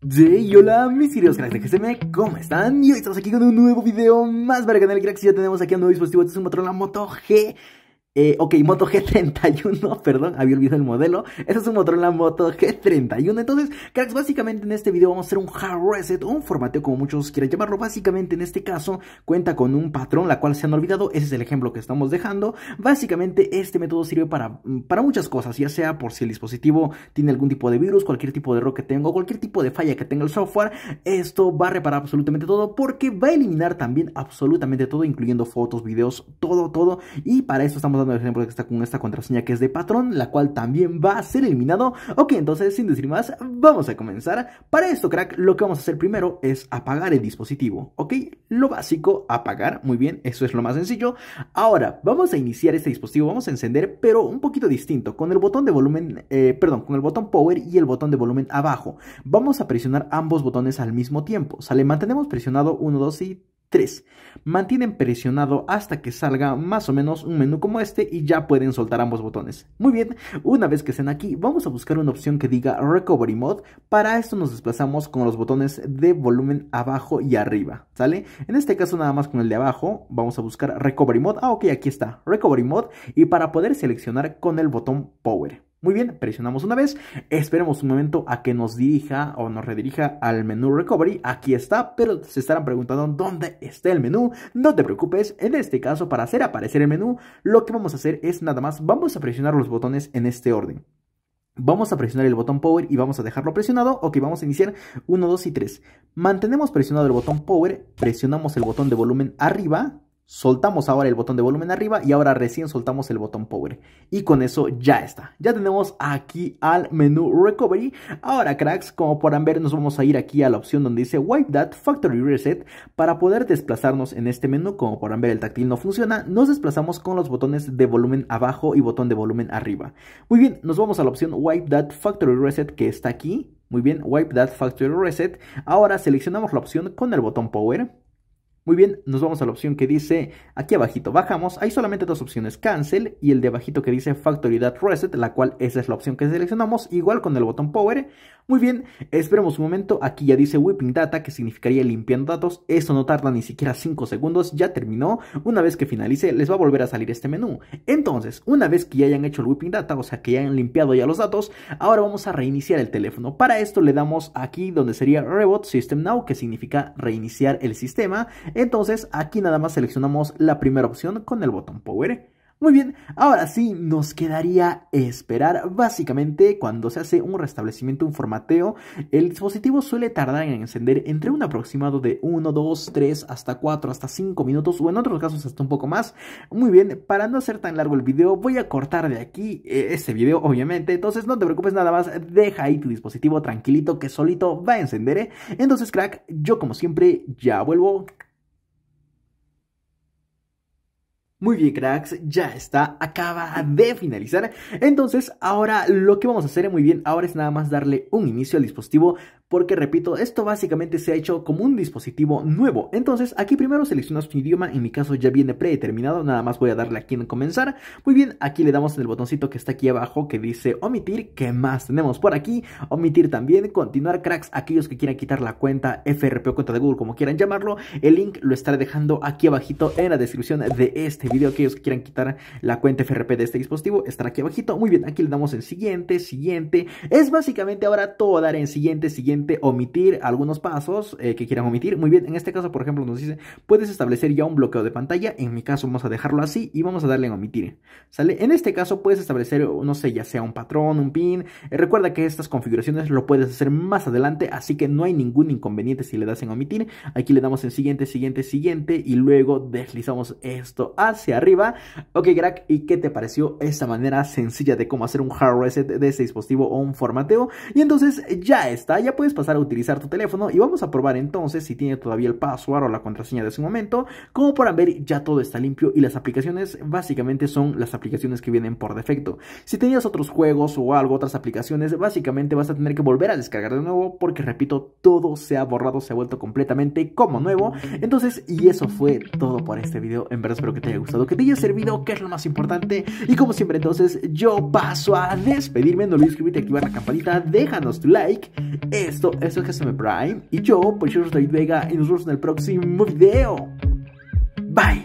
Hey, hola mis queridos cracks de GSM, ¿cómo están? Y hoy estamos aquí con un nuevo video más para el canal cracks y ya tenemos aquí un nuevo dispositivo, este es un Motorola Moto G eh, ok, Moto G31, perdón, había olvidado el modelo. ese es un motor la Moto G31. Entonces, cracks, básicamente en este video vamos a hacer un hard reset o un formateo, como muchos quieran llamarlo. Básicamente en este caso cuenta con un patrón, la cual se han olvidado. Ese es el ejemplo que estamos dejando. Básicamente este método sirve para, mm, para muchas cosas, ya sea por si el dispositivo tiene algún tipo de virus, cualquier tipo de error que tenga, cualquier tipo de falla que tenga el software. Esto va a reparar absolutamente todo porque va a eliminar también absolutamente todo, incluyendo fotos, videos, todo, todo. Y para eso estamos dando ejemplo que está con esta contraseña que es de patrón, la cual también va a ser eliminado. Ok, entonces sin decir más, vamos a comenzar. Para esto, crack, lo que vamos a hacer primero es apagar el dispositivo. Ok, lo básico, apagar. Muy bien, eso es lo más sencillo. Ahora, vamos a iniciar este dispositivo, vamos a encender, pero un poquito distinto, con el botón de volumen, eh, perdón, con el botón power y el botón de volumen abajo. Vamos a presionar ambos botones al mismo tiempo. Sale, mantenemos presionado 1, 2 y 3. Mantienen presionado hasta que salga más o menos un menú como este y ya pueden soltar ambos botones. Muy bien, una vez que estén aquí vamos a buscar una opción que diga Recovery Mode. Para esto nos desplazamos con los botones de volumen abajo y arriba, ¿sale? En este caso nada más con el de abajo vamos a buscar Recovery Mode. Ah, ok, aquí está, Recovery Mode. Y para poder seleccionar con el botón Power. Muy bien, presionamos una vez, esperemos un momento a que nos dirija o nos redirija al menú Recovery, aquí está, pero se estarán preguntando dónde está el menú, no te preocupes, en este caso para hacer aparecer el menú, lo que vamos a hacer es nada más, vamos a presionar los botones en este orden. Vamos a presionar el botón Power y vamos a dejarlo presionado. Ok, vamos a iniciar 1, 2 y 3. Mantenemos presionado el botón Power, presionamos el botón de volumen arriba, Soltamos ahora el botón de volumen arriba y ahora recién soltamos el botón power. Y con eso ya está. Ya tenemos aquí al menú recovery. Ahora cracks, como podrán ver nos vamos a ir aquí a la opción donde dice wipe that factory reset para poder desplazarnos en este menú. Como podrán ver el táctil no funciona. Nos desplazamos con los botones de volumen abajo y botón de volumen arriba. Muy bien, nos vamos a la opción wipe that factory reset que está aquí. Muy bien, wipe that factory reset. Ahora seleccionamos la opción con el botón power muy bien, nos vamos a la opción que dice, aquí abajito bajamos, hay solamente dos opciones, cancel y el de abajito que dice factoridad reset, la cual esa es la opción que seleccionamos, igual con el botón power. Muy bien, esperemos un momento, aquí ya dice whipping data, que significaría limpiando datos, eso no tarda ni siquiera 5 segundos, ya terminó, una vez que finalice les va a volver a salir este menú. Entonces, una vez que ya hayan hecho el whipping data, o sea que ya hayan limpiado ya los datos, ahora vamos a reiniciar el teléfono. Para esto le damos aquí donde sería reboot system now, que significa reiniciar el sistema, entonces aquí nada más seleccionamos la primera opción con el botón Power. E. Muy bien, ahora sí nos quedaría esperar. Básicamente, cuando se hace un restablecimiento, un formateo, el dispositivo suele tardar en encender entre un aproximado de 1, 2, 3, hasta 4, hasta 5 minutos o en otros casos hasta un poco más. Muy bien, para no hacer tan largo el video, voy a cortar de aquí ese eh, este video, obviamente. Entonces, no te preocupes nada más, deja ahí tu dispositivo tranquilito que solito va a encender. Eh. Entonces, crack, yo como siempre ya vuelvo. Muy bien, cracks, ya está, acaba de finalizar. Entonces, ahora lo que vamos a hacer es muy bien, ahora es nada más darle un inicio al dispositivo, porque repito, esto básicamente se ha hecho como un dispositivo nuevo. Entonces, aquí primero seleccionas un idioma, en mi caso ya viene predeterminado, nada más voy a darle aquí en comenzar. Muy bien, aquí le damos en el botoncito que está aquí abajo que dice omitir, ¿qué más tenemos por aquí? Omitir también, continuar, cracks, aquellos que quieran quitar la cuenta FRP o cuenta de Google, como quieran llamarlo, el link lo estaré dejando aquí abajito en la descripción de este video, aquellos que quieran quitar la cuenta FRP de este dispositivo, estará aquí abajito. Muy bien, aquí le damos en siguiente, siguiente. Es básicamente ahora todo dar en siguiente, siguiente, omitir algunos pasos eh, que quieran omitir. Muy bien, en este caso, por ejemplo, nos dice, puedes establecer ya un bloqueo de pantalla. En mi caso vamos a dejarlo así y vamos a darle en omitir. ¿Sale? En este caso puedes establecer, no sé, ya sea un patrón, un pin. Eh, recuerda que estas configuraciones lo puedes hacer más adelante, así que no hay ningún inconveniente si le das en omitir. Aquí le damos en siguiente, siguiente, siguiente y luego deslizamos esto hacia hacia arriba. Ok, crack, ¿y qué te pareció esta manera sencilla de cómo hacer un hard reset de ese dispositivo o un formateo? Y entonces ya está, ya puedes pasar a utilizar tu teléfono y vamos a probar entonces si tiene todavía el password o la contraseña de ese momento. Como podrán ver, ya todo está limpio y las aplicaciones básicamente son las aplicaciones que vienen por defecto. Si tenías otros juegos o algo, otras aplicaciones, básicamente vas a tener que volver a descargar de nuevo porque, repito, todo se ha borrado, se ha vuelto completamente como nuevo. Entonces, y eso fue todo por este video. En verdad espero que te haya gustado que te haya servido, que es lo más importante. Y como siempre, entonces, yo paso a despedirme. No olvides suscribirte, activar la campanita, déjanos tu like. Esto, esto es GSM Prime. Y yo, pues yo soy David Vega y nos vemos en el próximo video. Bye.